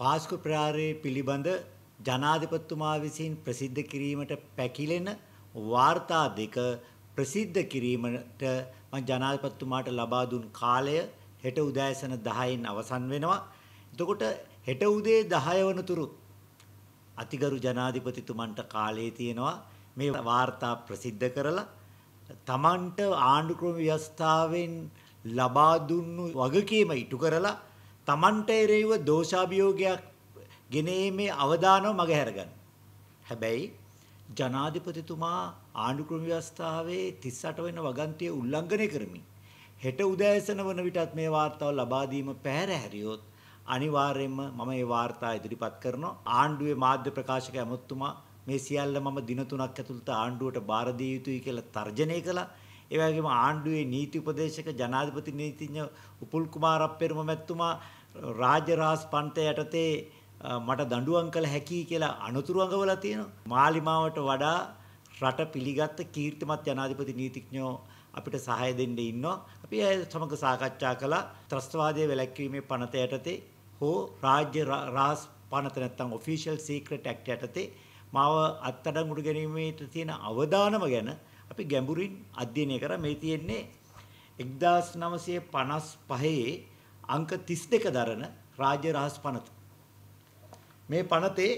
පාස්කු ප්‍රහාරයේ පිළිබඳ ජනාධිපතිතුමා විසින් ප්‍රසිද්ධ කිරීමට පැකිලෙන වාර්තා දෙක ප්‍රසිද්ධ කිරීමට මම ජනාධිපතිතුමාට ලබා දුන් කාලය හෙට උදෑසන 10න් අවසන් වෙනවා. එතකොට හෙට උදේ 10 වනතුරු අතිගරු ජනාධිපතිතුමන්ට කාලය තියෙනවා මේ වාර්තා ප්‍රසිද්ධ කරලා තමන්ට ආණ්ඩුක්‍රම ව්‍යවස්ථාවෙන් ලබා දුන්නු වගකීම ඉටු කරලා Tamanට එරෙහිව දෝෂාභියෝගයක් ගෙනීමේ අවධානම මග හැරගන්න. හැබැයි ජනාධිපතිතුමා ආණ්ඩුක්‍රම ව්‍යවස්ථාවේ 38 වෙනි වගන්තිය උල්ලංඝනය කරමින් හෙට උදෑසන වන විටත් මේ වාර්තාව ලබා දීම පැහැර හැරියොත් අනිවාර්යයෙන්ම මම මේ වාර්තා ඉදිරිපත් කරනවා ආණ්ඩුවේ මාධ්‍ය ප්‍රකාශක ඇමතුමා මේ සියල්ල මම දින තුනක් ඇතුළත ආණ්ඩුවට බාර දිය යුතුයි කියලා තර්ජනය කළා ඒ වගේම ආණ්ඩුවේ නීති උපදේශක ජනාධිපති නීතිඥ උපුල් කුමාර අපේරම මැතිතුමා රාජරාස් පන්ත යටතේ මට දඬුවම් කළ හැකි කියලා අනතුරු අඟවලා තියෙනවා. මාලිමාවට වඩා රට පිළිගත් කීර්තිමත් ජනාධිපති නීතිඥයෝ අපිට සහාය දෙන්න ඉන්නවා. අපි අය සමග සාකච්ඡා කළා ත්‍රස්තවාදයේ වැළැක්වීමේ පනත යටතේ හෝ රාජ්‍ය රාස් පනත නැත්නම් official secret act යටතේ මාව අත්අඩංගුට ගැනීමේට තියෙන අවදානම ගැන අපි ගැඹුරින් අධ්‍යයනය කරා මේ තියෙන්නේ 1955 අංක 32 දරන රාජ්‍ය රහස් පනත. මේ පනතේ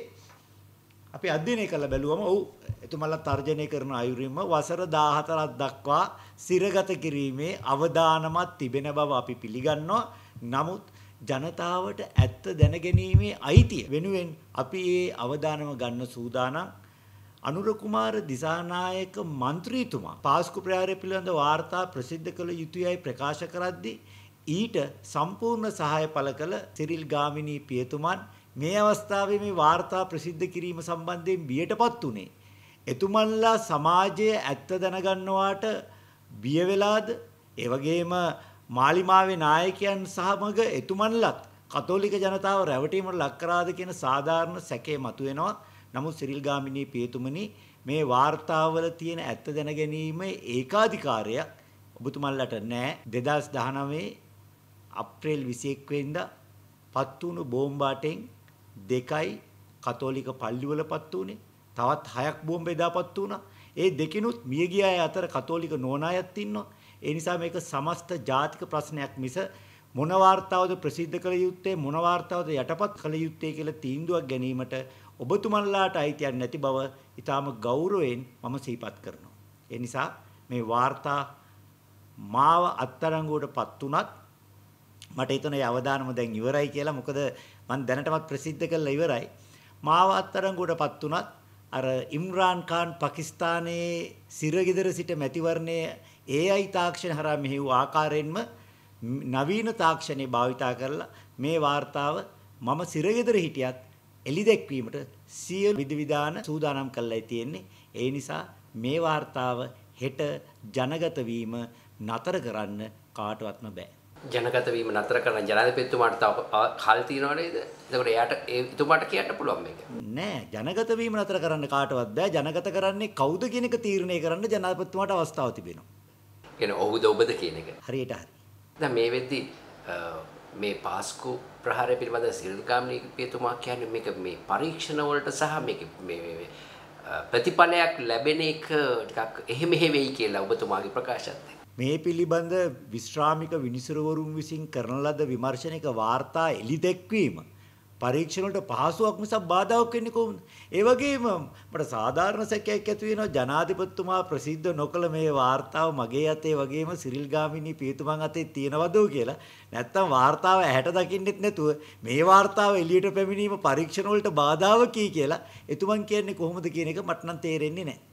අපි අධ්‍යයනය කරලා බැලුවම ඔව් එතුමලා තර්ජනය කරන අයුරින්ම වසර 14ක් දක්වා සිරගත කිරීමේ අවදානමක් තිබෙන බව අපි පිළිගන්නවා. නමුත් ජනතාවට ඇත්ත දැනගැනීමේ අයිතිය වෙනුවෙන් අපි මේ අවදානම ගන්න සූදානම් අනුර කුමාර දිසානායක മന്ത്രിතුමා පාස්කු ප්‍රහාරය පිළිබඳ වාර්තා ප්‍රසිද්ධ කළ යුතුයයි ප්‍රකාශ කරද්දී ඊට සම්පූර්ණ සහාය පළ කළ සිරිල් ගාමිණී පියතුමන් මේ අවස්ථාවේ මේ වාර්තා ප්‍රසිද්ධ කිරීම සම්බන්ධයෙන් බියටපත් උනේ. එතුමන්ලා සමාජයේ ඇත්ත දැනගන්නවාට බිය වෙලාද? ඒ වගේම මාලිමාවේ නායකයන් සමග එතුමන්ලත් කතෝලික ජනතාව රැවටීමට ලක් කරාද කියන සාධාරණ සැකේ මතුවෙනවා. නමුත් සිරිල් ගාමිණී පියතුමනි මේ වාර්තාවල තියෙන ඇත්ත දැන ගැනීම ඒකාධිකාරයක් ඔබතුමල්ලට නෑ 2019 අප්‍රේල් 21 වෙනිදා පත් වුණු බෝම්බාටෙන් දෙකයි කතෝලික පල්ලිවල පත් වුණේ තවත් හයක් බෝම්බ එදාපත් වුණා ඒ දෙකිනුත් මිය ගිය අය අතර කතෝලික නොවන අයත් ඉන්නවා ඒ නිසා මේක සමස්ත ජාතික ප්‍රශ්නයක් මිස මොන වාර්තාවද ප්‍රසිද්ධ කළ යුත්තේ මොන වාර්තාවද යටපත් කළ යුත්තේ කියලා තීන්දුවක් ගැනීමට ඔබතුමන්ලාට අයිතියක් නැති බව ඊටාම ගෞරවයෙන් මම සිහිපත් කරනවා. ඒ නිසා මේ වාර්තා මාව අත්අඩංගුවටපත් උනත් මට හිතෙනවා ඒ අවදානම දැන් ඉවරයි කියලා. මොකද මම දැනටමත් ප්‍රසිද්ධ කළා ඉවරයි. මාව අත්අඩංගුවටපත් උනත් අර ඉම්රාන් ખાન පාකිස්තානයේ සිරගෙදර සිට මැතිවරණයේ AI තාක්ෂණ හරහා මෙහි වූ ආකාරයෙන්ම නවීන තාක්ෂණේ භාවිතා කරලා මේ වාර්තාව මම සිරගෙදර හිටියත් එළිදැක්වීමට සියලු විධිවිධාන සූදානම් කළයි තියෙන්නේ. ඒ නිසා මේ වார்த்தාව හෙට ජනගත වීම නතර කරන්න කාටවත්ම බෑ. ජනගත වීම නතර කරන ජනාධිපතිතුමාට තව කල් තියනව නේද? එතකොට එයාට එතුමාට කියන්න පුළුවන් මේක. නෑ ජනගත වීම නතර කරන්න කාටවත් බෑ. ජනගත කරන්නේ කවුද කියන එක තීරණය කරන්න ජනාධිපතිතුමාට අවස්ථාව තිබෙනවා. කියන්නේ ඔහුද ඔබද කියන එක. හරියට හරි. දැන් මේ වෙද්දී මේ පාස්කෝ ප්‍රහාරය පිළිබඳ සිරිල්ගාමිනී පියතුමා කියන්නේ මේක මේ පරීක්ෂණ වලට සහ මේක මේ ප්‍රතිඵලයක් ලැබෙන එක ටිකක් එහෙම හෙවෙයි කියලා ඔබතුමාගේ ප්‍රකාශයත් මේ පිළිබඳ විශ්‍රාමික විනිසුරවරුන් විසින් කරන ලද විමර්ශනික වාර්තා එලි දැක්වීම පරීක්ෂණ වලට පහසුවක් මිසක් බාධාවක් වෙන්නේ කොහොමද? ඒ වගේම මට සාධාරණ සැකයක් ඇති වෙනවා ජනාධිපතිතුමා ප්‍රසිද්ධ නොකළ මේ වார்த்தාව මගේ අතේ වගේම සිරිල් ගාමිණී පියතුමන් අතේ තියෙනවද කියලා. නැත්තම් වார்த்தාව ඇහැට දකින්නෙත් නැතුව මේ වார்த்தාව එළියට පැමිණීම පරීක්ෂණ වලට බාධාවකී කියලා එතුමන් කියන්නේ කොහොමද කියන එක මට නම් තේරෙන්නේ නැහැ.